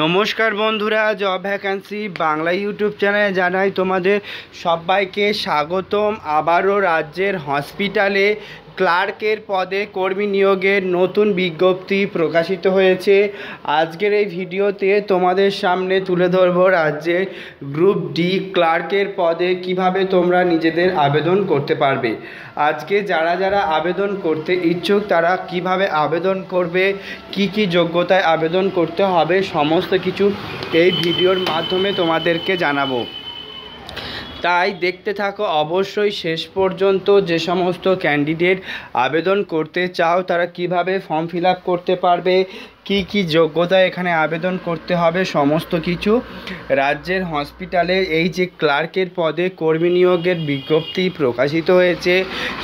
নমস্কার বন্ধুরা job vacancy Bangla YouTube চ্যানেলে জানাই তোমাদের সবাইকে স্বাগতম আবারও রাজ্যের হসপিটালে ক্লার্কের পদে কর্মী নিয়োগের নতুন বিজ্ঞপ্তি প্রকাশিত হয়েছে আজকের এই ভিডিওতে তোমাদের সামনে তুলে ধরব রাজ্যে গ্রুপ ডি ক্লার্কের পদে কিভাবে তোমরা নিজেদের আবেদন করতে পারবে আজকে যারা যারা আবেদন করতে ইচ্ছুক তারা কিভাবে আবেদন করবে কি কি যোগ্যতায় আবেদন করতে হবে সমস্ত কিছু এই ভিডিওর মাধ্যমে তোমাদেরকে জানাবো তাই দেখতে থাকো অবশ্যই শেষ পর্যন্ত যে সমস্ত ক্যান্ডিডেট আবেদন করতে চাও তারা কিভাবে ফর্ম ফিল করতে পারবে কি কি যোগ্যতা এখানে আবেদন করতে হবে সমস্ত কিছু রাজ্যের হসপিটালে এই যে ক্লার্কের পদে কর্মী নিয়োগের বিজ্ঞপ্তি প্রকাশিত হয়েছে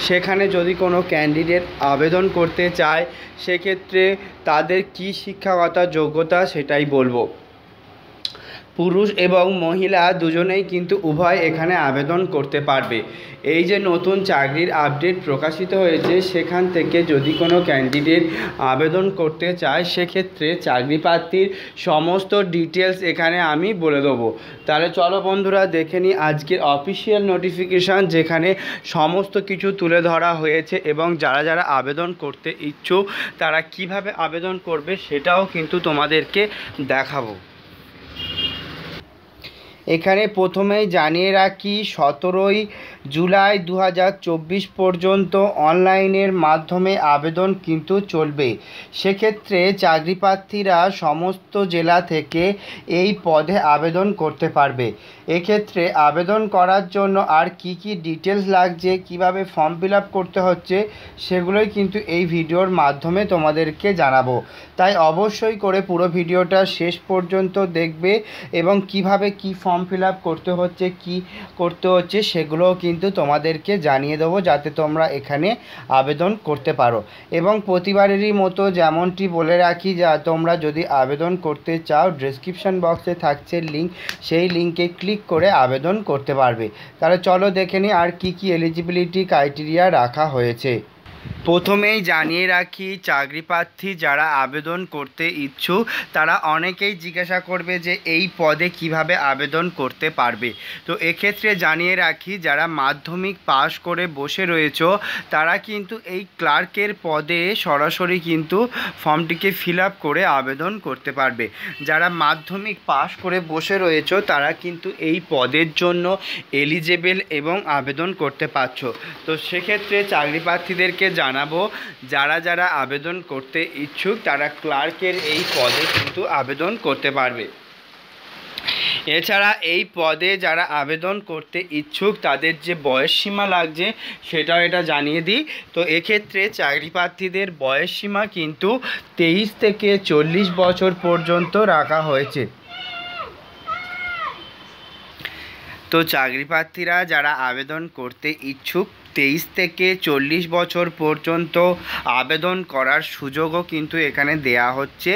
সেখানে যদি কোনো ক্যান্ডিডেট আবেদন করতে চায় সেক্ষেত্রে তাদের কি শিক্ষাগত যোগ্যতা সেটাই বলবো পুরুষ এবং মহিলা দুজনেই কিন্তু উভয় এখানে আবেদন করতে পারবে এই যে নতুন চাকরির আপডেট প্রকাশিত হয়েছে সেখান থেকে যদি কোনো ক্যান্ডিডেট আবেদন করতে চায় সেক্ষেত্রে চাকরি প্রার্থীর সমস্ত ডিটেলস এখানে আমি বলে দেবো তাহলে চলো বন্ধুরা দেখে নিই আজকের অফিসিয়াল নোটিফিকেশান যেখানে সমস্ত কিছু তুলে ধরা হয়েছে এবং যারা যারা আবেদন করতে ইচ্ছুক তারা কিভাবে আবেদন করবে সেটাও কিন্তু তোমাদেরকে দেখাবো এখানে প্রথমেই জানিয়ে রাখি সতেরোই জুলাই দু পর্যন্ত অনলাইনের মাধ্যমে আবেদন কিন্তু চলবে সেক্ষেত্রে চাকরি প্রার্থীরা সমস্ত জেলা থেকে এই পদে আবেদন করতে পারবে এক্ষেত্রে আবেদন করার জন্য আর কি কি ডিটেলস লাগছে কিভাবে ফর্ম ফিল করতে হচ্ছে সেগুলোই কিন্তু এই ভিডিওর মাধ্যমে তোমাদেরকে জানাবো তাই অবশ্যই করে পুরো ভিডিওটা শেষ পর্যন্ত দেখবে এবং কিভাবে কি ফর্ম ফিল করতে হচ্ছে কি করতে হচ্ছে সেগুলোও কিন্তু কিন্তু তোমাদেরকে জানিয়ে দেবো যাতে তোমরা এখানে আবেদন করতে পারো এবং প্রতিবারেরই মতো যেমনটি বলে রাখি যা তোমরা যদি আবেদন করতে চাও ডিসক্রিপশান বক্সে থাকছে লিঙ্ক সেই লিঙ্কে ক্লিক করে আবেদন করতে পারবে তাহলে চলো দেখে নিই আর কি কি এলিজিবিলিটি ক্রাইটেরিয়া রাখা হয়েছে প্রথমেই জানিয়ে রাখি চাকরি প্রার্থী যারা আবেদন করতে ইচ্ছুক তারা অনেকেই জিজ্ঞাসা করবে যে এই পদে কিভাবে আবেদন করতে পারবে তো এক্ষেত্রে জানিয়ে রাখি যারা মাধ্যমিক পাশ করে বসে রয়েছ তারা কিন্তু এই ক্লার্কের পদে সরাসরি কিন্তু ফর্মটিকে ফিল আপ করে আবেদন করতে পারবে যারা মাধ্যমিক পাশ করে বসে রয়েছ তারা কিন্তু এই পদের জন্য এলিজেবেল এবং আবেদন করতে পারছ তো সেক্ষেত্রে চাকরি প্রার্থীদেরকে জান জানাবো যারা যারা আবেদন করতে ইচ্ছুক তারা ক্লার্কের এই পদে কিন্তু আবেদন করতে পারবে এছাড়া এই পদে যারা আবেদন করতে ইচ্ছুক তাদের যে বয়সসীমা লাগছে সেটাও এটা জানিয়ে দিই তো এক্ষেত্রে চাকরি প্রার্থীদের বয়সসীমা কিন্তু তেইশ থেকে চল্লিশ বছর পর্যন্ত রাখা হয়েছে তো চাকরি প্রার্থীরা যারা আবেদন করতে ইচ্ছুক তেইশ থেকে চল্লিশ বছর পর্যন্ত আবেদন করার সুযোগও কিন্তু এখানে দেয়া হচ্ছে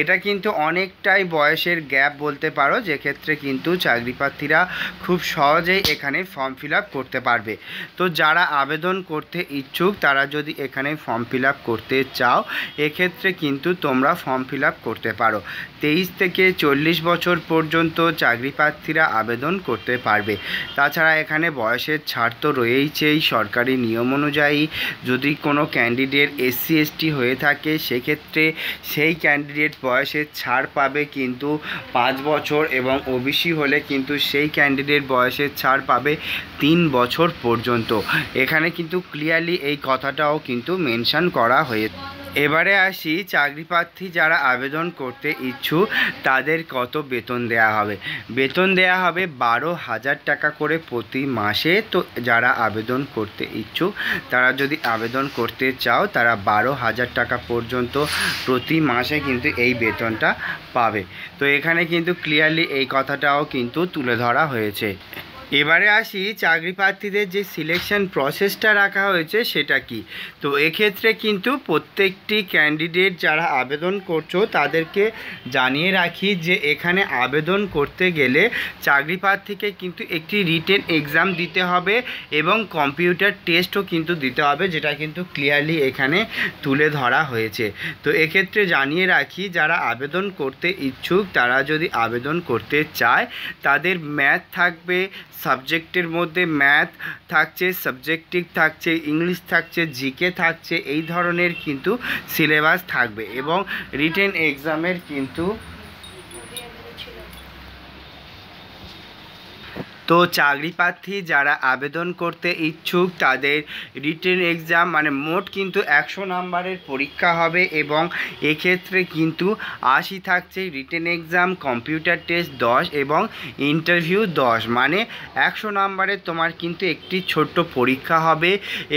এটা কিন্তু অনেকটাই বয়সের গ্যাপ বলতে পারো যেক্ষেত্রে কিন্তু চাকরি প্রার্থীরা খুব সহজেই এখানে ফর্ম ফিল করতে পারবে তো যারা আবেদন করতে ইচ্ছুক তারা যদি এখানে ফর্ম ফিল করতে চাও এক্ষেত্রে কিন্তু তোমরা ফর্ম ফিল করতে পারো তেইশ থেকে চল্লিশ বছর পর্যন্ত চাকরি প্রার্থীরা আবেদন করতে পারবে তাছাড়া এখানে বয়সের ছাড় তো রয়েইছেই সব সরকারি নিয়ম অনুযায়ী যদি কোনো ক্যান্ডিডেট এসসি এসটি হয়ে থাকে সেক্ষেত্রে সেই ক্যান্ডিডেট বয়সের ছাড় পাবে কিন্তু পাঁচ বছর এবং ওবিসি হলে কিন্তু সেই ক্যান্ডিডেট বয়সের ছাড় পাবে তিন বছর পর্যন্ত এখানে কিন্তু ক্লিয়ারলি এই কথাটাও কিন্তু মেনশান করা হয়ে এবারে আসি চাকরি প্রার্থী যারা আবেদন করতে ইচ্ছুক তাদের কত বেতন দেয়া হবে বেতন দেয়া হবে বারো হাজার টাকা করে প্রতি মাসে তো যারা আবেদন করতে ইচ্ছুক তারা যদি আবেদন করতে চাও তারা বারো হাজার টাকা পর্যন্ত প্রতি মাসে কিন্তু এই বেতনটা পাবে তো এখানে কিন্তু ক্লিয়ারলি এই কথাটাও কিন্তু তুলে ধরা হয়েছে এবারে আসি চাকরি প্রার্থীদের যে সিলেকশন প্রসেসটা রাখা হয়েছে সেটা কি তো এক্ষেত্রে কিন্তু প্রত্যেকটি ক্যান্ডিডেট যারা আবেদন করছো তাদেরকে জানিয়ে রাখি যে এখানে আবেদন করতে গেলে চাকরি প্রার্থীকে কিন্তু একটি রিটেন এক্সাম দিতে হবে এবং কম্পিউটার টেস্টও কিন্তু দিতে হবে যেটা কিন্তু ক্লিয়ারলি এখানে তুলে ধরা হয়েছে তো এক্ষেত্রে জানিয়ে রাখি যারা আবেদন করতে ইচ্ছুক তারা যদি আবেদন করতে চায় তাদের ম্যাথ থাকবে সাবজেক্টের মধ্যে ম্যাথ থাকছে সাবজেক্টিভ থাকছে ইংলিশ থাকছে জিকে থাকছে এই ধরনের কিন্তু সিলেবাস থাকবে এবং রিটেন এক্সামের কিন্তু তো চাকরি প্রার্থী যারা আবেদন করতে ইচ্ছুক তাদের রিটেন এক্সাম মানে মোট কিন্তু একশো নাম্বারের পরীক্ষা হবে এবং এক্ষেত্রে কিন্তু আশি থাকছে রিটেন এক্সাম কম্পিউটার টেস্ট দশ এবং ইন্টারভিউ দশ মানে একশো নাম্বারে তোমার কিন্তু একটি ছোট্ট পরীক্ষা হবে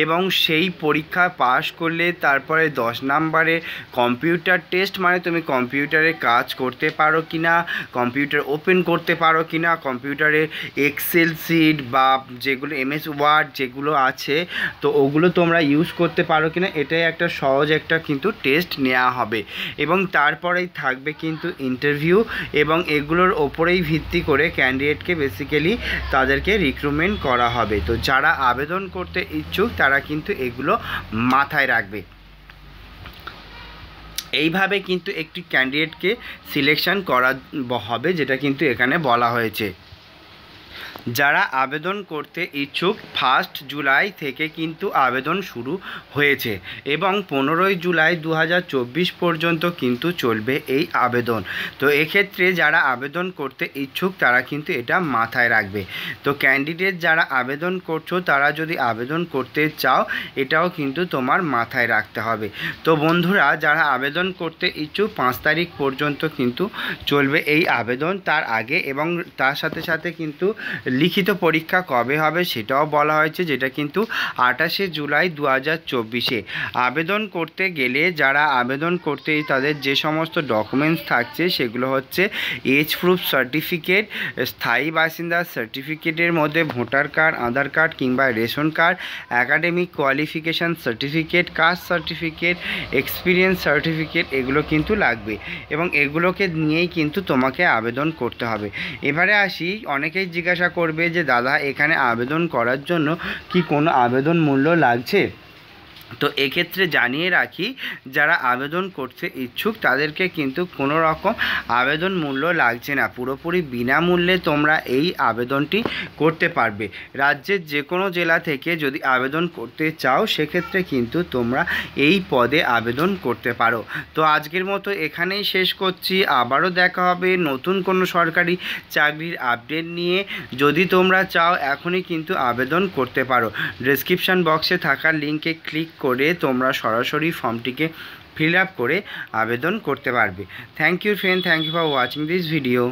এবং সেই পরীক্ষা পাশ করলে তারপরে দশ নাম্বারে কম্পিউটার টেস্ট মানে তুমি কম্পিউটারে কাজ করতে পারো কি না কম্পিউটার ওপেন করতে পারো কি না কম্পিউটারে এক্স এক্সেল সিট বা যেগুলো এমএস ওয়ার্ড যেগুলো আছে তো ওগুলো তোমরা ইউজ করতে পারো কি না এটাই একটা সহজ একটা কিন্তু টেস্ট নেওয়া হবে এবং তারপরেই থাকবে কিন্তু ইন্টারভিউ এবং এগুলোর ওপরেই ভিত্তি করে ক্যান্ডিডেটকে বেসিক্যালি তাদেরকে রিক্রুটমেন্ট করা হবে তো যারা আবেদন করতে ইচ্ছুক তারা কিন্তু এগুলো মাথায় রাখবে এইভাবে কিন্তু একটি ক্যান্ডিডেটকে সিলেকশন করা হবে যেটা কিন্তু এখানে বলা হয়েছে যারা আবেদন করতে ইচ্ছুক ফার্স্ট জুলাই থেকে কিন্তু আবেদন শুরু হয়েছে এবং পনেরোই জুলাই দু পর্যন্ত কিন্তু চলবে এই আবেদন তো এক্ষেত্রে যারা আবেদন করতে ইচ্ছুক তারা কিন্তু এটা মাথায় রাখবে তো ক্যান্ডিডেট যারা আবেদন করছো তারা যদি আবেদন করতে চাও এটাও কিন্তু তোমার মাথায় রাখতে হবে তো বন্ধুরা যারা আবেদন করতে ইচ্ছুক পাঁচ তারিখ পর্যন্ত কিন্তু চলবে এই আবেদন তার আগে এবং তার সাথে সাথে কিন্তু লিখিত পরীক্ষা কবে হবে সেটাও বলা হয়েছে যেটা কিন্তু আঠাশে জুলাই দু হাজার চব্বিশে আবেদন করতে গেলে যারা আবেদন করতে তাদের যে সমস্ত ডকুমেন্টস থাকছে সেগুলো হচ্ছে এজ প্রুফ সার্টিফিকেট স্থায়ী বাসিন্দার সার্টিফিকেটের মধ্যে ভোটার কার্ড আধার কার্ড কিংবা ration card academic qualification certificate caste certificate experience certificate এগুলো কিন্তু লাগবে এবং এগুলোকে নিয়েই কিন্তু তোমাকে আবেদন করতে হবে এবারে আসি অনেকেই জিজ্ঞাসা করবে যে দাদা এখানে আবেদন করার জন্য কি কোনো আবেদন মূল্য লাগছে তো এক্ষেত্রে জানিয়ে রাখি যারা আবেদন করতে ইচ্ছুক তাদেরকে কিন্তু কোনো রকম আবেদন মূল্য লাগছে না পুরোপুরি বিনামূল্যে তোমরা এই আবেদনটি করতে পারবে রাজ্যের যে কোনো জেলা থেকে যদি আবেদন করতে চাও সেক্ষেত্রে কিন্তু তোমরা এই পদে আবেদন করতে পারো তো আজকের মতো এখানেই শেষ করছি আবারও দেখা হবে নতুন কোনো সরকারি চাকরির আপডেট নিয়ে যদি তোমরা চাও এখনই কিন্তু আবেদন করতে পারো ডিসক্রিপশান বক্সে থাকা লিঙ্কে ক্লিক করে তোমরা সরাসরি ফর্মটিকে ফিল আপ করে আবেদন করতে পারবে thank you friend thank you for watching this video